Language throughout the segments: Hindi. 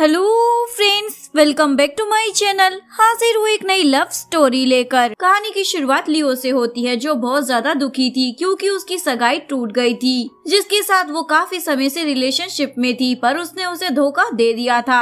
Hello friends welcome back to my channel हाजिर हुई एक नई लव स्टोरी लेकर कहानी की शुरुआत लियो से होती है जो बहुत ज्यादा दुखी थी क्योंकि उसकी सगाई टूट गई थी जिसके साथ वो काफी समय से रिलेशनशिप में थी पर उसने उसे धोखा दे दिया था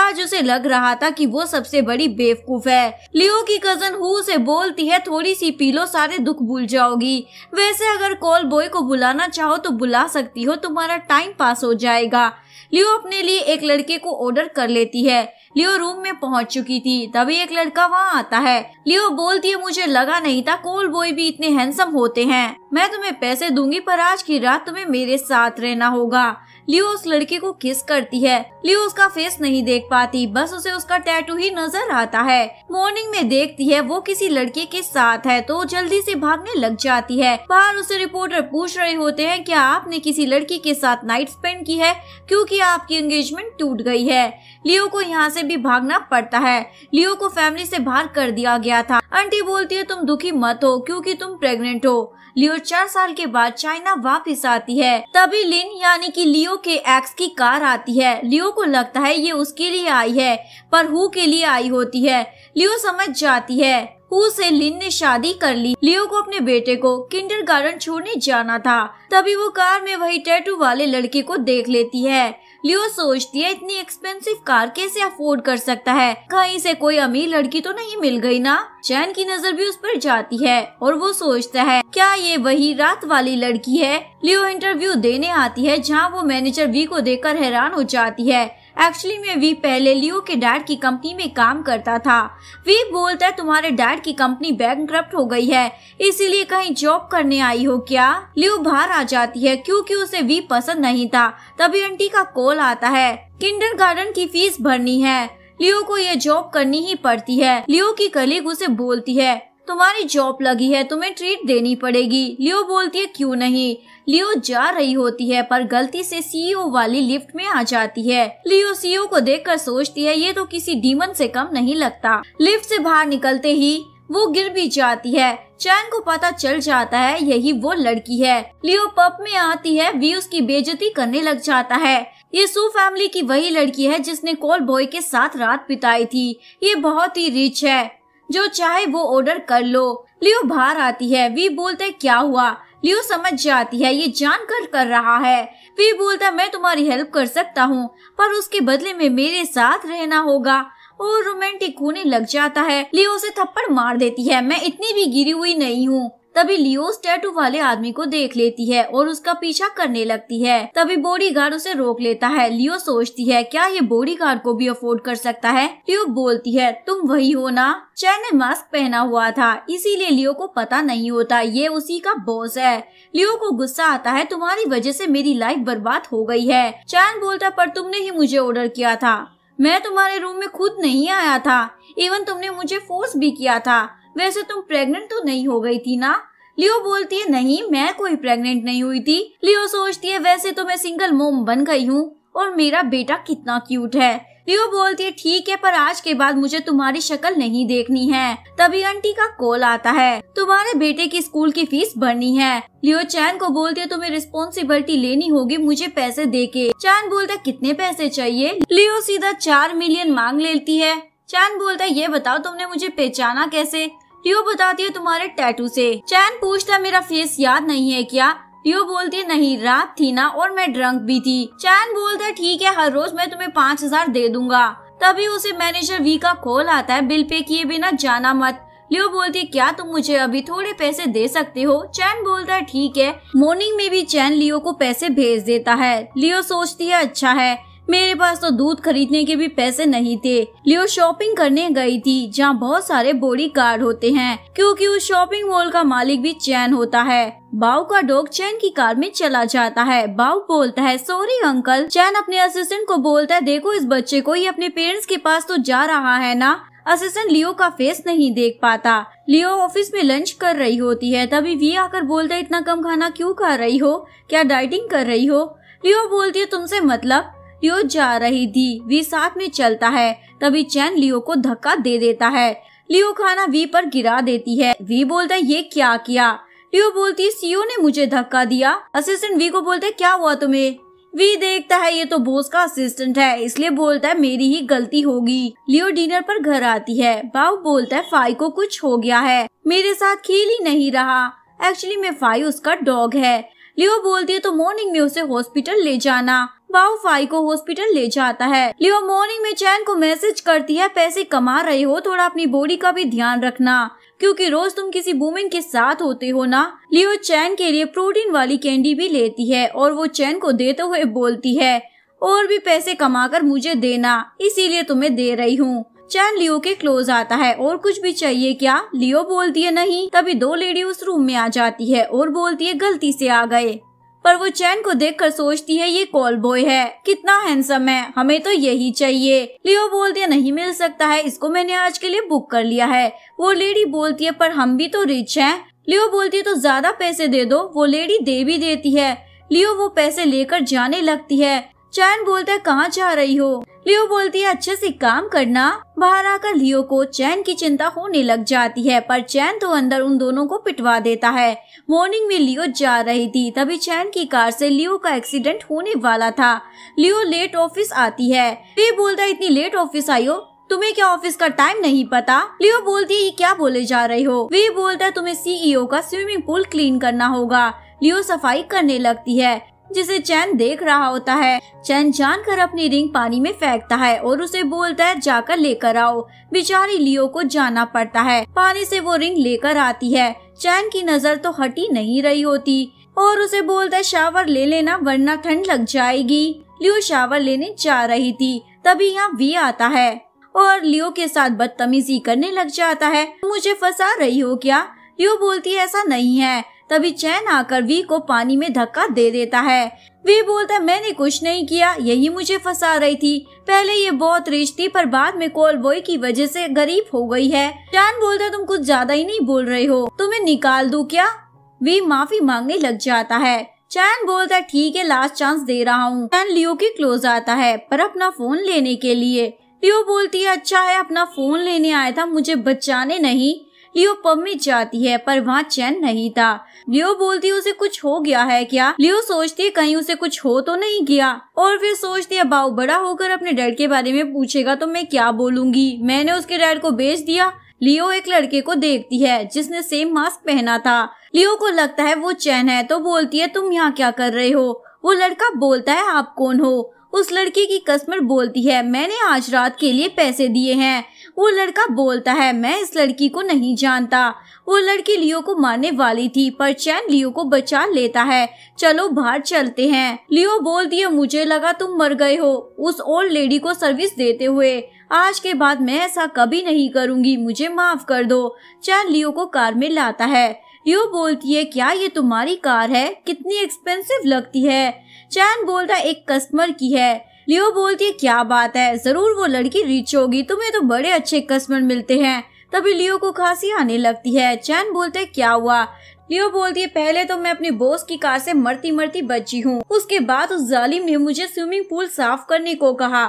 आज उसे लग रहा था कि वो सबसे बड़ी बेवकूफ है लियो की कजन हु उसे बोलती है थोड़ी सी पी लो सारे दुख भूल जाओगी वैसे अगर कॉल बॉय को बुलाना चाहो तो बुला सकती हो तुम्हारा टाइम पास हो जाएगा लियो अपने लिए एक लड़के को ऑर्डर कर लेती है लियो रूम में पहुंच चुकी थी तभी एक लड़का वहाँ आता है लियो बोलती है मुझे लगा नहीं था कोल बॉय भी इतने हैंडसम होते हैं मैं तुम्हें पैसे दूंगी पर आज की रात तुम्हें मेरे साथ रहना होगा लियो उस लड़के को किस करती है लियो उसका फेस नहीं देख पाती बस उसे उसका टैटू ही नजर आता है मॉर्निंग में देखती है वो किसी लड़के के साथ है तो जल्दी से भागने लग जाती है बाहर उसे रिपोर्टर पूछ रहे होते हैं क्या आपने किसी लड़की के साथ नाइट स्पेंड की है क्योंकि आपकी एंगेजमेंट टूट गई है लियो को यहाँ से भी भागना पड़ता है लियो को फैमिली से बाहर कर दिया गया था आंटी बोलती है तुम दुखी मत हो क्योंकि तुम प्रेग्नेंट हो लियो चार साल के बाद चाइना वापस आती है तभी लिन यानी कि लियो के एक्स की कार आती है लियो को लगता है ये उसके लिए आई है पर हु के लिए आई होती है लियो समझ जाती है से लिन ने शादी कर ली लियो को अपने बेटे को किंडर गार्डन छोड़ने जाना था तभी वो कार में वही टैटू वाले लड़के को देख लेती है लियो सोचती है इतनी एक्सपेंसिव कार कैसे अफोर्ड कर सकता है कहीं से कोई अमीर लड़की तो नहीं मिल गई ना चैन की नजर भी उस पर जाती है और वो सोचता है क्या ये वही रात वाली लड़की है लियो इंटरव्यू देने आती है जहाँ वो मैनेजर वी को देखकर हैरान हो जाती है एक्चुअली में वी पहले लियो के डैड की कंपनी में काम करता था वी बोलता है तुम्हारे डैड की कंपनी बैंक हो गई है इसीलिए कहीं जॉब करने आई हो क्या लियो बाहर आ जाती है क्योंकि उसे वी पसंद नहीं था तभी आंटी का कॉल आता है किंडर गार्डन की फीस भरनी है लियो को यह जॉब करनी ही पड़ती है लियो की कलीग उसे बोलती है तुम्हारी जॉब लगी है तुम्हें ट्रीट देनी पड़ेगी लियो बोलती है क्यों नहीं लियो जा रही होती है पर गलती से सीईओ e वाली लिफ्ट में आ जाती है लियो सीईओ e को देखकर सोचती है ये तो किसी डीमन से कम नहीं लगता लिफ्ट से बाहर निकलते ही वो गिर भी जाती है चैन को पता चल जाता है यही वो लड़की है लियो पब में आती है वी उसकी बेजती करने लग जाता है ये सू फैमिली की वही लड़की है जिसने कॉल बॉय के साथ रात बिताई थी ये बहुत ही रिच है जो चाहे वो ऑर्डर कर लो लियो बाहर आती है वी बोलते है क्या हुआ लियो समझ जाती है ये जान कर रहा है वी बोलता है मैं तुम्हारी हेल्प कर सकता हूँ पर उसके बदले में मेरे साथ रहना होगा और रोमांटिक होने लग जाता है लियो उसे थप्पड़ मार देती है मैं इतनी भी गिरी हुई नहीं हूँ तभी लियो स्टैटू वाले आदमी को देख लेती है और उसका पीछा करने लगती है तभी बॉडीगार्ड उसे रोक लेता है लियो सोचती है क्या ये बॉडीगार्ड को भी अफोर्ड कर सकता है लियो बोलती है तुम वही हो ना चैन ने मास्क पहना हुआ था इसीलिए लियो को पता नहीं होता ये उसी का बॉस है लियो को गुस्सा आता है तुम्हारी वजह से मेरी लाइफ बर्बाद हो गई है चैन बोलता पर तुमने ही मुझे ऑर्डर किया था मैं तुम्हारे रूम में खुद नहीं आया था इवन तुमने मुझे फोर्स भी किया था वैसे तुम प्रेग्नेंट तो नहीं हो गई थी ना लियो बोलती है नहीं मैं कोई प्रेग्नेंट नहीं हुई थी लियो सोचती है वैसे तो मैं सिंगल मोम बन गई हूँ और मेरा बेटा कितना क्यूट है लियो बोलती है ठीक है पर आज के बाद मुझे तुम्हारी शक्ल नहीं देखनी है तभी आंटी का कॉल आता है तुम्हारे बेटे की स्कूल की फीस भरनी है लियो चैन को बोलती है तुम्हें रिस्पॉन्सिबिलिटी लेनी होगी मुझे पैसे दे के चैन बोलता है कितने पैसे चाहिए लियो सीधा चार मिलियन मांग लेती है चैन बोलता है ये बताओ तुमने मुझे पहचाना कैसे ट्यू बताती है तुम्हारे टैटू से चैन पूछता मेरा फेस याद नहीं है क्या रियो बोलती नहीं रात थी ना और मैं ड्रंक भी थी चैन बोलता है ठीक है हर रोज मैं तुम्हें पाँच हजार दे दूंगा तभी उसे मैनेजर वी का कॉल आता है बिल पे किए बिना जाना मत लियो बोलती क्या तुम मुझे अभी थोड़े पैसे दे सकते हो चैन बोलता है ठीक है मॉर्निंग में भी चैन लियो को पैसे भेज देता है लियो सोचती है अच्छा है मेरे पास तो दूध खरीदने के भी पैसे नहीं थे लियो शॉपिंग करने गई थी जहाँ बहुत सारे बॉडी गार्ड होते हैं क्योंकि उस शॉपिंग मॉल का मालिक भी चैन होता है बाऊ का डॉग चैन की कार में चला जाता है बाऊ बोलता है सॉरी अंकल चैन अपने असिस्टेंट को बोलता है देखो इस बच्चे को ये अपने पेरेंट्स के पास तो जा रहा है ना असिस्टेंट लियो का फेस नहीं देख पाता लियो ऑफिस में लंच कर रही होती है तभी वी आकर बोलता है इतना कम खाना क्यों खा रही हो क्या डाइटिंग कर रही हो लियो बोलती है तुमसे मतलब लियो जा रही थी वी साथ में चलता है तभी चैन लियो को धक्का दे देता है लियो खाना वी पर गिरा देती है वी बोलता है ये क्या किया लियो बोलती है सीओ ने मुझे धक्का दिया असिस्टेंट वी को बोलते क्या हुआ तुम्हें वी देखता है ये तो बोस का असिस्टेंट है इसलिए बोलता है मेरी ही गलती होगी लियो डिनर पर घर आती है बाव बोलता है फाई को कुछ हो गया है मेरे साथ खेल ही नहीं रहा एक्चुअली में फाई उसका डॉग है लियो बोलती है तो मॉर्निंग में उसे हॉस्पिटल ले जाना फाई को हॉस्पिटल ले जाता है लियो मॉर्निंग में चैन को मैसेज करती है पैसे कमा रहे हो थोड़ा अपनी बॉडी का भी ध्यान रखना क्योंकि रोज तुम किसी वुमेन के साथ होते हो ना लियो चैन के लिए प्रोटीन वाली कैंडी भी लेती है और वो चैन को देते हुए बोलती है और भी पैसे कमाकर मुझे देना इसीलिए तुम्हें दे रही हूँ चैन लियो के क्लोज आता है और कुछ भी चाहिए क्या लियो बोलती है नहीं तभी दो लेडी उस रूम में आ जाती है और बोलती है गलती से आ गए पर वो चैन को देखकर सोचती है ये कॉल बॉय है कितना हैंडसम है हमें तो यही चाहिए लियो बोलती है नहीं मिल सकता है इसको मैंने आज के लिए बुक कर लिया है वो लेडी बोलती है पर हम भी तो रिच हैं लियो बोलती है तो ज्यादा पैसे दे दो वो लेडी दे भी देती है लियो वो पैसे लेकर जाने लगती है चैन बोलता है कहाँ जा रही हो लियो बोलती है अच्छे से काम करना बाहर आकर लियो को चैन की चिंता होने लग जाती है पर चैन तो अंदर उन दोनों को पिटवा देता है मॉर्निंग में लियो जा रही थी तभी चैन की कार से लियो का एक्सीडेंट होने वाला था लियो लेट ऑफिस आती है वे बोलता है इतनी लेट ऑफिस आई हो तुम्हें क्या ऑफिस का टाइम नहीं पता लियो बोलती है क्या बोले जा रहे हो वे बोलता है तुम्हें सीईओ e का स्विमिंग पूल क्लीन करना होगा लियो सफाई करने लगती है जिसे चैन देख रहा होता है चैन जानकर अपनी रिंग पानी में फेंकता है और उसे बोलता है जाकर लेकर आओ बेचारी लियो को जाना पड़ता है पानी से वो रिंग लेकर आती है चैन की नजर तो हटी नहीं रही होती और उसे बोलता है शावर ले लेना वरना ठंड लग जाएगी लियो शावर लेने जा रही थी तभी यहाँ वी आता है और लियो के साथ बदतमीजी करने लग जाता है मुझे फंसा रही हो क्या लियो बोलती है ऐसा नहीं है तभी चैन आकर वी को पानी में धक्का दे देता है वी बोलता मैंने कुछ नहीं किया यही मुझे फंसा रही थी पहले ये बहुत रिच थी पर बाद में कोल बॉय की वजह से गरीब हो गई है चैन बोलता तुम कुछ ज्यादा ही नहीं बोल रहे हो तुम्हें निकाल दू क्या वी माफी मांगने लग जाता है चैन बोलता है ठीक है लास्ट चांस दे रहा हूँ चैन लियो के क्लोज आता है पर अपना फोन लेने के लिए लियो बोलती है अच्छा है अपना फोन लेने आया था मुझे बचाने नहीं लियो पब में जाती है पर वहाँ चैन नहीं था लियो बोलती उसे कुछ हो गया है क्या लियो सोचती है कहीं उसे कुछ हो तो नहीं गया और फिर सोचती है बाऊ बड़ा होकर अपने डैड के बारे में पूछेगा तो मैं क्या बोलूंगी मैंने उसके डैड को बेच दिया लियो एक लड़के को देखती है जिसने सेम मास्क पहना था लियो को लगता है वो चैन है तो बोलती है तुम यहाँ क्या कर रहे हो वो लड़का बोलता है आप कौन हो उस लड़की की कस्मर बोलती है मैंने आज रात के लिए पैसे दिए हैं वो लड़का बोलता है मैं इस लड़की को नहीं जानता वो लड़की लियो को मारने वाली थी पर चैन लियो को बचा लेता है चलो बाहर चलते हैं लियो बोल दिए मुझे लगा तुम मर गए हो उस ओल्ड लेडी को सर्विस देते हुए आज के बाद मैं ऐसा कभी नहीं करूंगी मुझे माफ कर दो चैन लियो को कार में लाता है लियो बोलती है क्या ये तुम्हारी कार है कितनी एक्सपेंसिव लगती है चैन बोलता एक कस्टमर की है लियो बोलती है क्या बात है जरूर वो लड़की रिच होगी तुम्हें तो बड़े अच्छे कस्टमर मिलते हैं तभी लियो को खांसी आने लगती है चैन बोलते क्या हुआ लियो बोलती है पहले तो मैं अपने बॉस की कार से मरती मरती बची हूँ उसके बाद उस जालिम ने मुझे स्विमिंग पूल साफ करने को कहा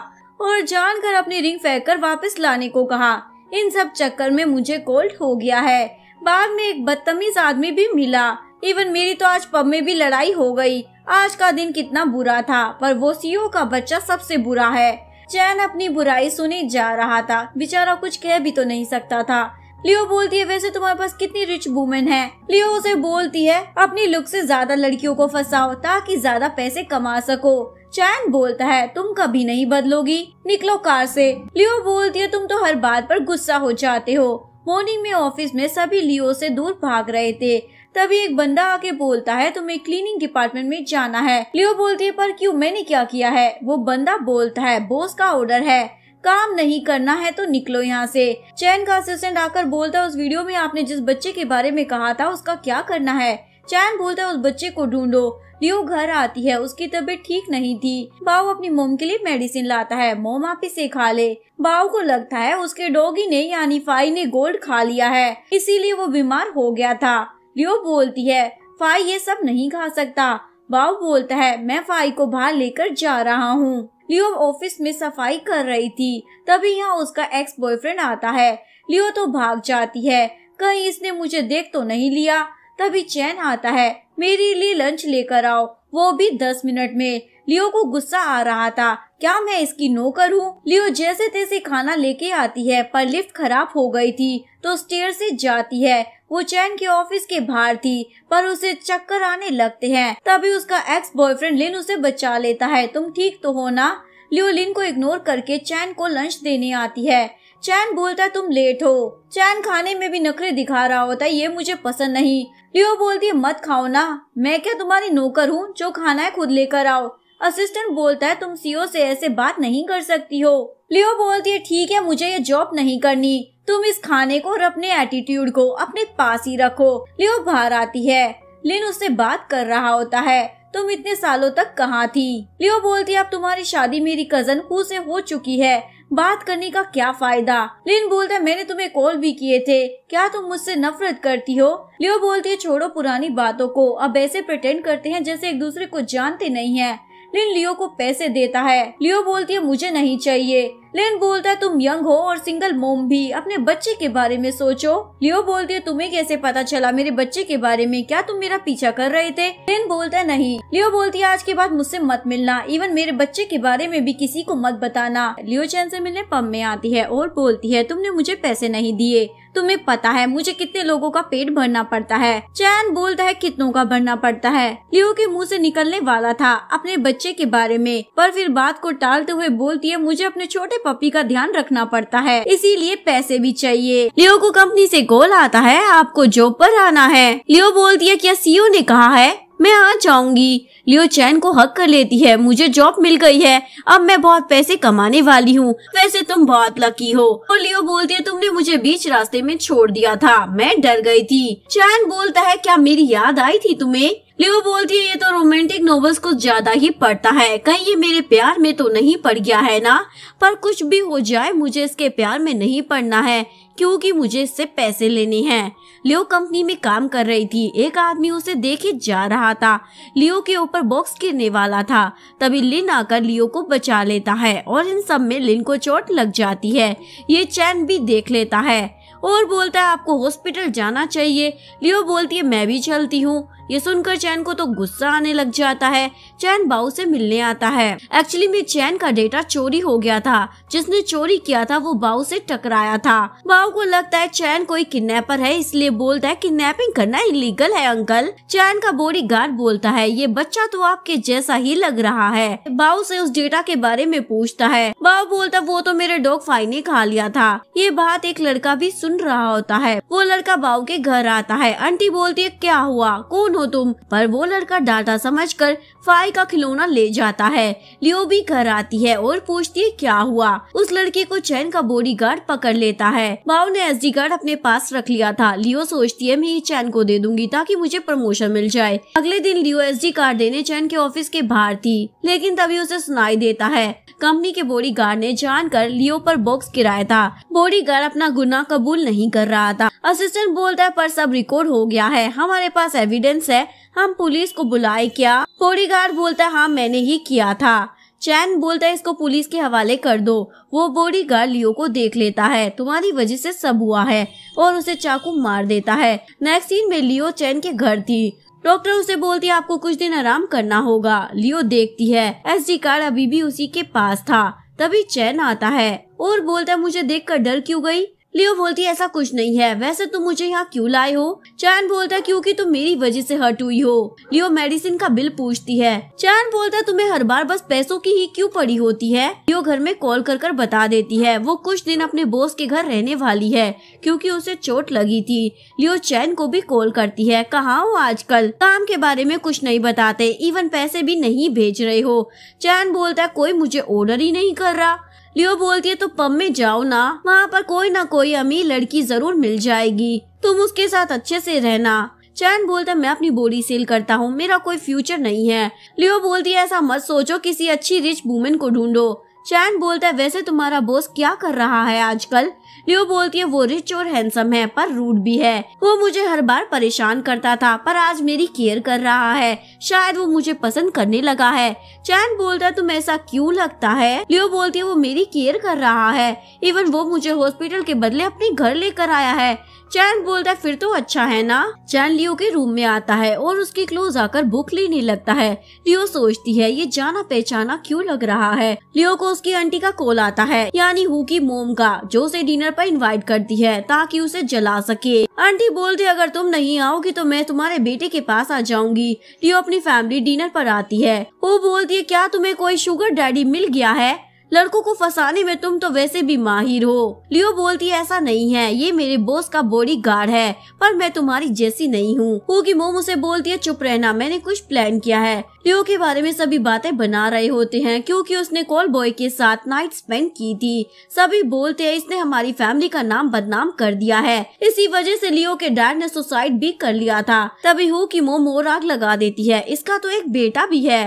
और जानकर अपनी रिंग फेंक कर वापस लाने को कहा इन सब चक्कर में मुझे कोल्ड हो गया है बाद में एक बदतमीज आदमी भी मिला इवन मेरी तो आज पब में भी लड़ाई हो गई आज का दिन कितना बुरा था पर वो सीओ का बच्चा सबसे बुरा है चैन अपनी बुराई सुने जा रहा था बेचारा कुछ कह भी तो नहीं सकता था लियो बोलती है वैसे तुम्हारे पास कितनी रिच वुमेन है लियो उसे बोलती है अपनी लुक से ज्यादा लड़कियों को फंसाओ ताकि ज्यादा पैसे कमा सको चैन बोलता है तुम कभी नहीं बदलोगी निकलो कार से लियो बोलती है तुम तो हर बात पर गुस्सा हो जाते हो मॉर्निंग में ऑफिस में सभी लियो से दूर भाग रहे थे तभी एक बंदा आके बोलता है तुम्हें क्लीनिंग डिपार्टमेंट में जाना है लियो बोलती है पर क्यों मैंने क्या किया है वो बंदा बोलता है बॉस का ऑर्डर है काम नहीं करना है तो निकलो यहाँ से चैन का असिस्टेंट आकर बोलता है उस वीडियो में आपने जिस बच्चे के बारे में कहा था उसका क्या करना है चैन बोलता है उस बच्चे को ढूंढो लियो घर आती है उसकी तबीयत ठीक नहीं थी बाव अपनी मोम के लिए मेडिसिन लाता है मोम आप इसे खा ले बाऊ को लगता है उसके डॉगी ने यानी फाई ने गोल्ड खा लिया है इसीलिए वो बीमार हो गया था लियो बोलती है फाई ये सब नहीं खा सकता बाव बोलता है मैं फाई को बाहर लेकर जा रहा हूँ लियो ऑफिस में सफाई कर रही थी तभी यहाँ उसका एक्स बॉयफ्रेंड आता है लियो तो भाग जाती है कहीं इसने मुझे देख तो नहीं लिया तभी चैन आता है मेरे लिए लंच लेकर आओ वो भी दस मिनट में लियो को गुस्सा आ रहा था क्या मैं इसकी नो करूं? लियो जैसे तैसे खाना लेके आती है पर लिफ्ट खराब हो गई थी तो स्टेयर से जाती है वो चैन के ऑफिस के बाहर थी पर उसे चक्कर आने लगते हैं तभी उसका एक्स बॉयफ्रेंड लिन उसे बचा लेता है तुम ठीक तो हो ना लियो लिन को इग्नोर करके चैन को लंच देने आती है चैन बोलता है तुम लेट हो चैन खाने में भी नखरे दिखा रहा होता है ये मुझे पसंद नहीं लियो बोलती है मत खाओ ना मैं क्या तुम्हारी नौकर हूँ जो खाना है खुद लेकर आओ असिस्टेंट बोलता है तुम सीओ e से ऐसे बात नहीं कर सकती हो लियो बोलती है ठीक है मुझे ये जॉब नहीं करनी तुम इस खाने को और अपने एटीट्यूड को अपने पास ही रखो लियो बाहर आती है लिन उससे बात कर रहा होता है तुम इतने सालों तक कहाँ थी लियो बोलती अब तुम्हारी शादी मेरी कजन कू से हो चुकी है बात करने का क्या फायदा लिन बोलता है मैंने तुम्हें कॉल भी किए थे क्या तुम मुझसे नफरत करती हो लियो बोलती है छोड़ो पुरानी बातों को अब ऐसे प्रटेंड करते हैं जैसे एक दूसरे को जानते नहीं है लिन लियो को पैसे देता है लियो बोलती है मुझे नहीं चाहिए लेन बोलता है तुम यंग हो और सिंगल मोम भी अपने बच्चे के बारे में सोचो लियो बोलती है तुम्हें कैसे पता चला मेरे बच्चे के बारे में क्या तुम मेरा पीछा कर रहे थे लेन बोलता है नहीं लियो बोलती है आज के बाद मुझसे मत मिलना इवन मेरे बच्चे के बारे में भी किसी को मत बताना लियो चैन से मिलने पम में आती है और बोलती है तुमने मुझे पैसे नहीं दिए तुम्हें पता है मुझे कितने लोगों का पेट भरना पड़ता है चैन बोलता है कितनों का भरना पड़ता है लियो के मुंह से निकलने वाला था अपने बच्चे के बारे में पर फिर बात को टालते हुए बोलती है मुझे अपने छोटे पपी का ध्यान रखना पड़ता है इसीलिए पैसे भी चाहिए लियो को कंपनी से कॉल आता है आपको जॉब पर आना है लियो बोलती है क्या सीईओ e ने कहा है मैं आ जाऊंगी लियो चैन को हक कर लेती है मुझे जॉब मिल गई है अब मैं बहुत पैसे कमाने वाली हूँ वैसे तुम बहुत लकी हो और लियो बोलती है तुमने मुझे बीच रास्ते में छोड़ दिया था मैं डर गई थी चैन बोलता है क्या मेरी याद आई थी तुम्हें लियो बोलती है ये तो रोमांटिक नॉवेल्स कुछ ज्यादा ही पढ़ता है कहीं ये मेरे प्यार में तो नहीं पड़ गया है ना पर कुछ भी हो जाए मुझे इसके प्यार में नहीं पड़ना है क्योंकि मुझे इससे पैसे लेने हैं लियो कंपनी में काम कर रही थी एक आदमी उसे देखे जा रहा था लियो के ऊपर बॉक्स गिरने वाला था तभी लिन आकर लियो को बचा लेता है और इन सब में लिन को चोट लग जाती है ये चैन भी देख लेता है और बोलता है आपको हॉस्पिटल जाना चाहिए लियो बोलती है मैं भी चलती हूँ ये सुनकर चैन को तो गुस्सा आने लग जाता है चैन बाऊ से मिलने आता है एक्चुअली में चैन का डेटा चोरी हो गया था जिसने चोरी किया था वो बाऊ से टकराया था बाऊ को लगता है चैन कोई किडनैपर है इसलिए बोलता है किडनैपिंग करना इलीगल है अंकल चैन का बॉडी गार्ड बोलता है ये बच्चा तो आपके जैसा ही लग रहा है बाऊ से उस डेटा के बारे में पूछता है बाऊ बोलता वो तो मेरे डॉग ने खा लिया था ये बात एक लड़का भी सुन रहा होता है वो लड़का बाऊ के घर आता है आंटी बोलती है क्या हुआ कौन हो तुम पर वो लड़का डाटा समझकर फाई का खिलौना ले जाता है लियो भी घर आती है और पूछती है क्या हुआ उस लड़के को चैन का गार्ड पकड़ लेता है बाव ने डी कार्ड अपने पास रख लिया था लियो सोचती है मैं ये चैन को दे दूंगी ताकि मुझे प्रमोशन मिल जाए अगले दिन लियो डी कार्ड देने चैन के ऑफिस के बाहर थी लेकिन तभी उसे सुनाई देता है कंपनी के बॉडी गार्ड ने कर लियो पर बॉक्स गिराया था बॉडी गार्ड अपना गुना कबूल नहीं कर रहा था असिस्टेंट बोलता है पर सब रिकॉर्ड हो गया है हमारे पास एविडेंस है हम पुलिस को बुलाए क्या बॉडी बोलता है हाँ मैंने ही किया था चैन बोलता है इसको पुलिस के हवाले कर दो वो बॉडी लियो को देख लेता है तुम्हारी वजह से सब हुआ है और उसे चाकू मार देता है नेक्स्ट सीन में लियो चैन के घर थी डॉक्टर उसे बोलती है आपको कुछ दिन आराम करना होगा लियो देखती है डी कार्ड अभी भी उसी के पास था तभी चैन आता है और बोलता है मुझे देख कर डर क्यों गई लियो बोलती ऐसा कुछ नहीं है वैसे तुम मुझे यहाँ क्यों लाए हो चैन बोलता क्योंकि तुम मेरी वजह से हर्ट हुई हो लियो मेडिसिन का बिल पूछती है चैन बोलता तुम्हें हर बार बस पैसों की ही क्यों पड़ी होती है लियो घर में कॉल कर कर बता देती है वो कुछ दिन अपने बॉस के घर रहने वाली है क्यूँकी उसे चोट लगी थी लियो चैन को भी कॉल करती है कहाँ हो आजकल काम के बारे में कुछ नहीं बताते इवन पैसे भी नहीं भेज रहे हो चैन बोलता कोई मुझे ऑर्डर ही नहीं कर रहा लियो बोलती है तो पब में जाओ ना वहाँ पर कोई ना कोई अमीर लड़की जरूर मिल जाएगी तुम उसके साथ अच्छे से रहना चैन बोलता है मैं अपनी बॉडी सेल करता हूँ मेरा कोई फ्यूचर नहीं है लियो बोलती है ऐसा मत सोचो किसी अच्छी रिच वूमेन को ढूंढो चैन बोलता है वैसे तुम्हारा बॉस क्या कर रहा है आजकल लियो बोलती है वो रिच और हैंसम है पर रूड भी है वो मुझे हर बार परेशान करता था पर आज मेरी केयर कर रहा है शायद वो मुझे पसंद करने लगा है चैन बोलता है तुम ऐसा क्यों लगता है लियो बोलती है वो मेरी केयर कर रहा है इवन वो मुझे हॉस्पिटल के बदले अपने घर लेकर आया है चैन बोलता है फिर तो अच्छा है ना चैन लियो के रूम में आता है और उसके क्लोज आकर बुक लेने लगता है लियो सोचती है ये जाना पहचाना क्यों लग रहा है लियो को उसकी आंटी का कॉल आता है यानी हु की मोम का जो उसे डिनर पर इनवाइट करती है ताकि उसे जला सके आंटी बोलते अगर तुम नहीं आओगी तो मैं तुम्हारे बेटे के पास आ जाऊंगी लियो अपनी फैमिली डिनर पर आती है वो बोलती है क्या तुम्हें कोई शुगर डैडी मिल गया है लड़कों को फंसाने में तुम तो वैसे भी माहिर हो लियो बोलती है ऐसा नहीं है ये मेरे बॉस का बॉडी गार्ड है पर मैं तुम्हारी जैसी नहीं हूँ वो की मोम उसे बोलती है चुप रहना मैंने कुछ प्लान किया है लियो के बारे में सभी बातें बना रहे होते हैं क्योंकि उसने कॉल बॉय के साथ नाइट स्पेंड की थी सभी बोलते हैं इसने हमारी फैमिली का नाम बदनाम कर दिया है इसी वजह से लियो के डैड ने सुसाइड भी कर लिया था तभी हु की मोम और आग लगा देती है इसका तो एक बेटा भी है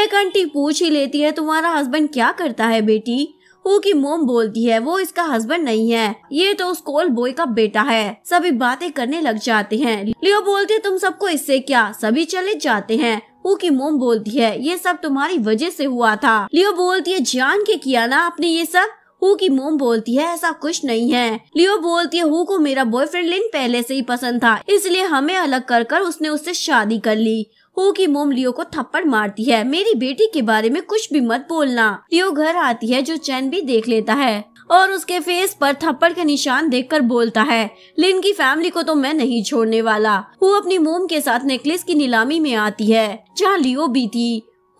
एक आंटी पूछ ही लेती है तुम्हारा हस्बैंड क्या करता है बेटी हु की मोम बोलती है वो इसका हस्बैंड नहीं है ये तो उस कोल बॉय का बेटा है सभी बातें करने लग जाते हैं लियो बोलती है तुम सबको इससे क्या सभी चले जाते हैं हु की मोम बोलती है ये सब तुम्हारी वजह से हुआ था लियो बोलती है जान के किया ना आपने ये सब हु की मोम बोलती है ऐसा कुछ नहीं है लियो बोलती है हु को मेरा बॉयफ्रेंड लिन पहले से ही पसंद था इसलिए हमें अलग कर कर उसने उससे शादी कर ली हो की मोम लियो को थप्पड़ मारती है मेरी बेटी के बारे में कुछ भी मत बोलना लियो घर आती है जो चैन भी देख लेता है और उसके फेस पर थप्पड़ के निशान देखकर बोलता है लिन की फैमिली को तो मैं नहीं छोड़ने वाला वो अपनी मोम के साथ नेकलेस की नीलामी में आती है जहाँ लियो भी थी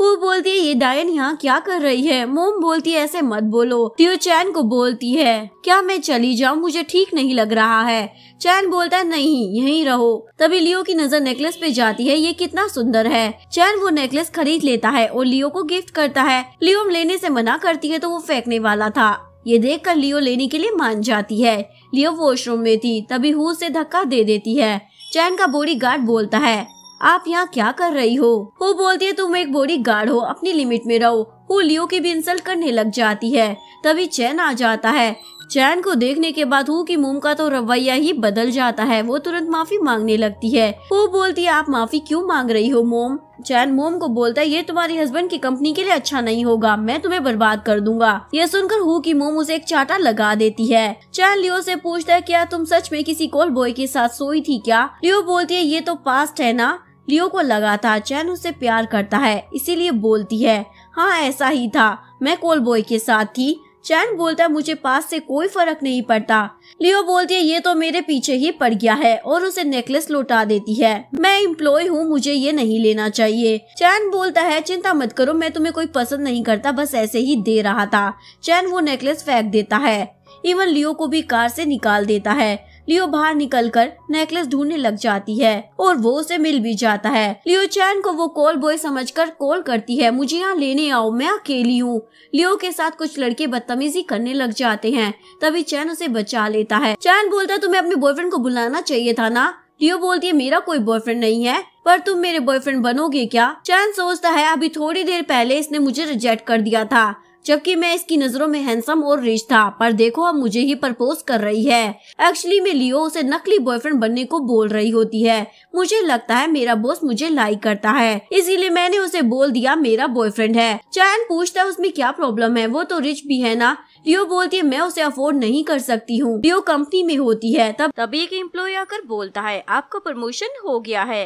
हु बोलती है ये डायन यहाँ क्या कर रही है मोम बोलती है ऐसे मत बोलो त्यो चैन को बोलती है क्या मैं चली जाऊँ मुझे ठीक नहीं लग रहा है चैन बोलता है नहीं यहीं रहो तभी लियो की नजर नेकलेस पे जाती है ये कितना सुंदर है चैन वो नेकलेस खरीद लेता है और लियो को गिफ्ट करता है लियो लेने से मना करती है तो वो फेंकने वाला था ये देख कर लियो लेने के लिए मान जाती है लियो वॉशरूम में थी तभी हु से धक्का दे देती है चैन का बॉडी गार्ड बोलता है आप यहाँ क्या कर रही हो वो बोलती है तुम एक बॉडी गार्ड हो अपनी लिमिट में रहो वो लियो की भी इंसल्ट करने लग जाती है तभी चैन आ जाता है चैन को देखने के बाद हु की मोम का तो रवैया ही बदल जाता है वो तुरंत माफी मांगने लगती है वो बोलती है आप माफी क्यों मांग रही हो मोम चैन मोम को बोलता है ये तुम्हारे हस्बैंड की कंपनी के लिए अच्छा नहीं होगा मैं तुम्हें बर्बाद कर दूंगा यह सुनकर हु की मोम उसे एक चाटा लगा देती है चैन लियो से पूछता है क्या तुम सच में किसी कॉल बॉय के साथ सोई थी क्या लियो बोलती है ये तो पास्ट है ना लियो को लगातार चैन उसे प्यार करता है इसीलिए बोलती है हाँ ऐसा ही था मैं कोल बॉय के साथ थी चैन बोलता है मुझे पास से कोई फर्क नहीं पड़ता लियो बोलती है ये तो मेरे पीछे ही पड़ गया है और उसे नेकलेस लौटा देती है मैं इम्प्लॉय हूँ मुझे ये नहीं लेना चाहिए चैन बोलता है चिंता मत करो मैं तुम्हें कोई पसंद नहीं करता बस ऐसे ही दे रहा था चैन वो नेकलेस फेंक देता है इवन लियो को भी कार से निकाल देता है लियो बाहर निकलकर नेकलेस ढूंढने लग जाती है और वो उसे मिल भी जाता है लियो चैन को वो कॉल बॉय समझकर कॉल करती है मुझे यहाँ लेने आओ मैं अकेली हूँ लियो के साथ कुछ लड़के बदतमीजी करने लग जाते हैं तभी चैन उसे बचा लेता है चैन बोलता है तुम्हें अपने बॉयफ्रेंड को बुलाना चाहिए था ना लियो बोलती है मेरा कोई बॉयफ्रेंड नहीं है पर तुम मेरे बॉयफ्रेंड बनोगे क्या चैन सोचता है अभी थोड़ी देर पहले इसने मुझे रिजेक्ट कर दिया था जबकि मैं इसकी नजरों में हैंसम और रिच था पर देखो अब मुझे ही प्रपोज कर रही है एक्चुअली में लियो उसे नकली बॉयफ्रेंड बनने को बोल रही होती है मुझे लगता है मेरा बॉस मुझे लाइक करता है इसीलिए मैंने उसे बोल दिया मेरा बॉयफ्रेंड है चैन पूछता है उसमें क्या प्रॉब्लम है वो तो रिच भी है ना लियो बोलती है मैं उसे अफोर्ड नहीं कर सकती हूँ लियो कंपनी में होती है तब तभी एक एम्प्लॉय आकर बोलता है आपका प्रमोशन हो गया है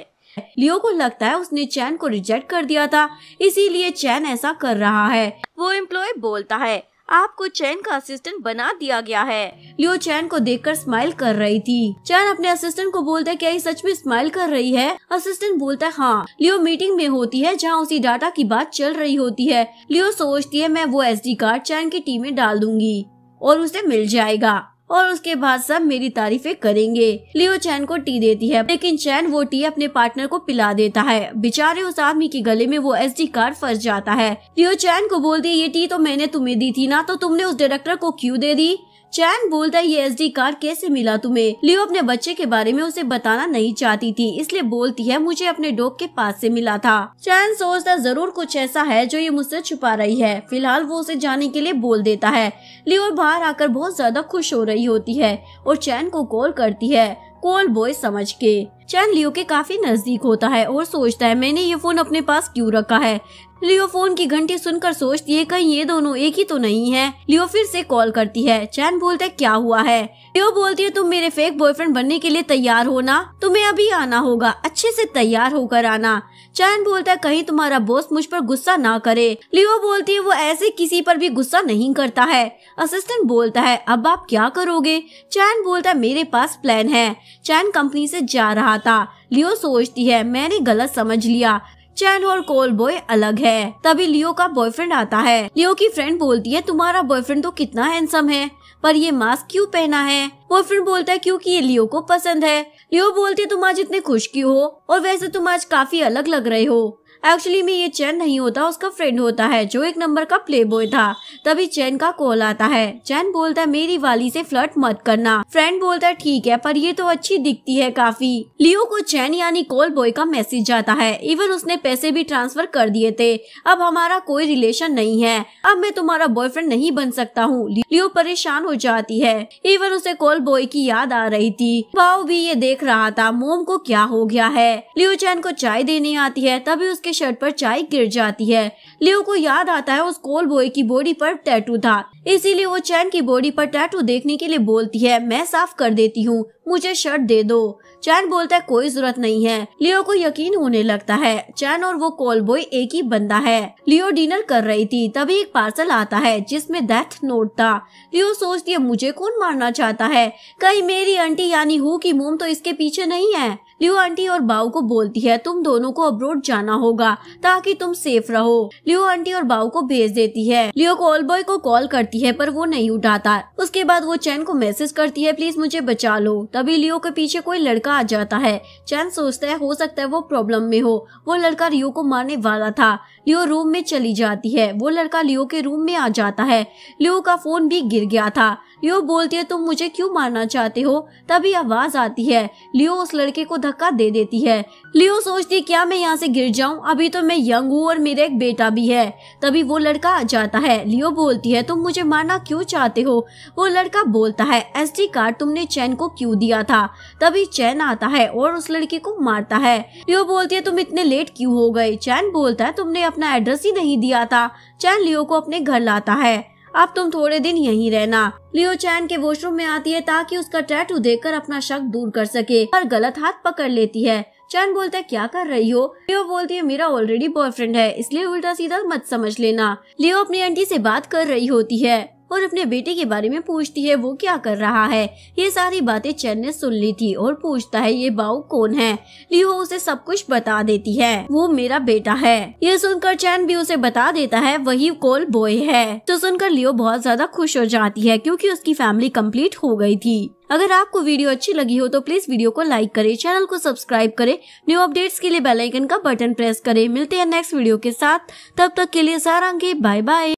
लियो को लगता है उसने चैन को रिजेक्ट कर दिया था इसीलिए चैन ऐसा कर रहा है वो एम्प्लॉय बोलता है आपको चैन का असिस्टेंट बना दिया गया है लियो चैन को देखकर स्माइल कर रही थी चैन अपने असिस्टेंट को बोलता है क्या ये सच में स्माइल कर रही है असिस्टेंट बोलता है हाँ लियो मीटिंग में होती है जहाँ उसी डाटा की बात चल रही होती है लियो सोचती है मैं वो एसडी कार्ड चैन की टीम में डाल दूंगी और उसे मिल जाएगा और उसके बाद सब मेरी तारीफे करेंगे लियो चैन को टी देती है लेकिन चैन वो टी अपने पार्टनर को पिला देता है बेचारे उस आदमी के गले में वो एस कार्ड फंस जाता है लियो चैन को बोल दिया ये टी तो मैंने तुम्हें दी थी ना तो तुमने उस डायरेक्टर को क्यूँ दे दी चैन बोलता है ये डी कार्ड कैसे मिला तुम्हें लियो अपने बच्चे के बारे में उसे बताना नहीं चाहती थी इसलिए बोलती है मुझे अपने डॉग के पास से मिला था चैन सोचता जरूर कुछ ऐसा है जो ये मुझसे छुपा रही है फिलहाल वो उसे जाने के लिए बोल देता है लियो बाहर आकर बहुत ज्यादा खुश हो रही होती है और चैन को कॉल करती है कॉल बॉय समझ के चैन लियो के काफी नजदीक होता है और सोचता है मैंने ये फोन अपने पास क्यों रखा है लियो फोन की घंटी सुनकर सोचती है कहीं ये दोनों एक ही तो नहीं है लियो फिर से कॉल करती है चैन बोलते है क्या हुआ है लियो बोलती है तुम मेरे फेक बॉयफ्रेंड बनने के लिए तैयार होना तुम्हें अभी आना होगा अच्छे से तैयार होकर आना चैन बोलता है कहीं तुम्हारा बॉस मुझ पर गुस्सा ना करे लियो बोलती है वो ऐसे किसी पर भी गुस्सा नहीं करता है असिस्टेंट बोलता है अब आप क्या करोगे चैन बोलता है मेरे पास प्लान है चैन कंपनी से जा रहा था लियो सोचती है मैंने गलत समझ लिया चैन और कोल बॉय अलग है तभी लियो का बॉयफ्रेंड आता है लियो की फ्रेंड बोलती है तुम्हारा बॉयफ्रेंड तो कितना हैंडसम है पर ये मास्क क्यों पहना है बॉयफ्रेंड बोलता है क्योंकि ये लियो को पसंद है लियो बोलती है तुम आज इतने खुश क्यों हो और वैसे तुम आज काफी अलग लग रहे हो एक्चुअली में ये चैन नहीं होता उसका फ्रेंड होता है जो एक नंबर का प्ले बॉय था तभी चैन का कॉल आता है चैन बोलता है मेरी वाली से फ्लर्ट मत करना फ्रेंड बोलता है ठीक है पर ये तो अच्छी दिखती है काफी लियो को चैन यानी कॉल बॉय का मैसेज जाता है इवन उसने पैसे भी ट्रांसफर कर दिए थे अब हमारा कोई रिलेशन नहीं है अब मैं तुम्हारा बॉयफ्रेंड नहीं बन सकता हूँ लियो परेशान हो जाती है इवन उसे कॉल बॉय की याद आ रही थी पाओ भी ये देख रहा था मोम को क्या हो गया है लियो चैन को चाय देने आती है तभी उसके शर्ट पर चाय गिर जाती है लियो को याद आता है उस कोल बॉय की बॉडी पर टैटू था इसीलिए वो चैन की बॉडी पर टैटू देखने के लिए बोलती है मैं साफ कर देती हूँ मुझे शर्ट दे दो चैन बोलता है कोई जरूरत नहीं है लियो को यकीन होने लगता है चैन और वो कॉल बॉय एक ही बंदा है लियो डिनर कर रही थी तभी एक पार्सल आता है जिसमे डेथ नोट था लियो सोचती है मुझे कौन मारना चाहता है कहीं मेरी आंटी यानी हु की मोम तो इसके पीछे नहीं है लियो आंटी और बाऊ को बोलती है तुम दोनों को अब्रोड जाना होगा ताकि तुम सेफ रहो लियो आंटी और बाऊ को भेज देती है लियो कॉल बॉय को कॉल करती है पर वो नहीं उठाता उसके बाद वो चैन को मैसेज करती है प्लीज मुझे बचा लो तभी लियो के पीछे कोई लड़का आ जाता है चैन सोचता है हो सकता है वो प्रॉब्लम में हो वो लड़का रियो को मारने वाला था लियो रूम में चली जाती है वो लड़का लियो के रूम में आ जाता है लियो का फोन भी गिर गया था लियो बोलती है तुम मुझे क्यों मारना चाहते हो तभी आवाज आती है लियो उस लड़के को धक्का दे देती है लियो सोचती क्या मैं यहाँ से गिर जाऊँ अभी तो मैं यंग हूँ और मेरा एक बेटा भी है तभी वो लड़का आ जाता है लियो बोलती है तुम मुझे मारना क्यों चाहते हो वो लड़का बोलता है एस कार्ड तुमने चैन को क्यूँ दिया था तभी चैन आता है और उस लड़के को मारता है लियो बोलती है तुम इतने लेट क्यूँ हो गए चैन बोलता है तुमने अपना एड्रेस ही नहीं दिया था चैन लियो को अपने घर लाता है अब तुम थोड़े दिन यहीं रहना लियो चैन के वॉशरूम में आती है ताकि उसका टैटू देखकर अपना शक दूर कर सके पर गलत हाथ पकड़ लेती है चैन बोलता है क्या कर रही हो लियो बोलती है मेरा ऑलरेडी बॉयफ्रेंड है इसलिए उल्टा सीधा मत समझ लेना लियो अपनी आंटी से बात कर रही होती है और अपने बेटे के बारे में पूछती है वो क्या कर रहा है ये सारी बातें चैन ने सुन ली थी और पूछता है ये बाऊ कौन है लियो उसे सब कुछ बता देती है वो मेरा बेटा है ये सुनकर चैन भी उसे बता देता है वही कोल बॉय है तो सुनकर लियो बहुत ज्यादा खुश हो जाती है क्योंकि उसकी फैमिली कंप्लीट हो गई थी अगर आपको वीडियो अच्छी लगी हो तो प्लीज वीडियो को लाइक करें चैनल को सब्सक्राइब करें न्यू अपडेट्स के लिए बेल आइकन का बटन प्रेस करें मिलते हैं नेक्स्ट वीडियो के साथ तब तक के लिए सारांगे बाय बाय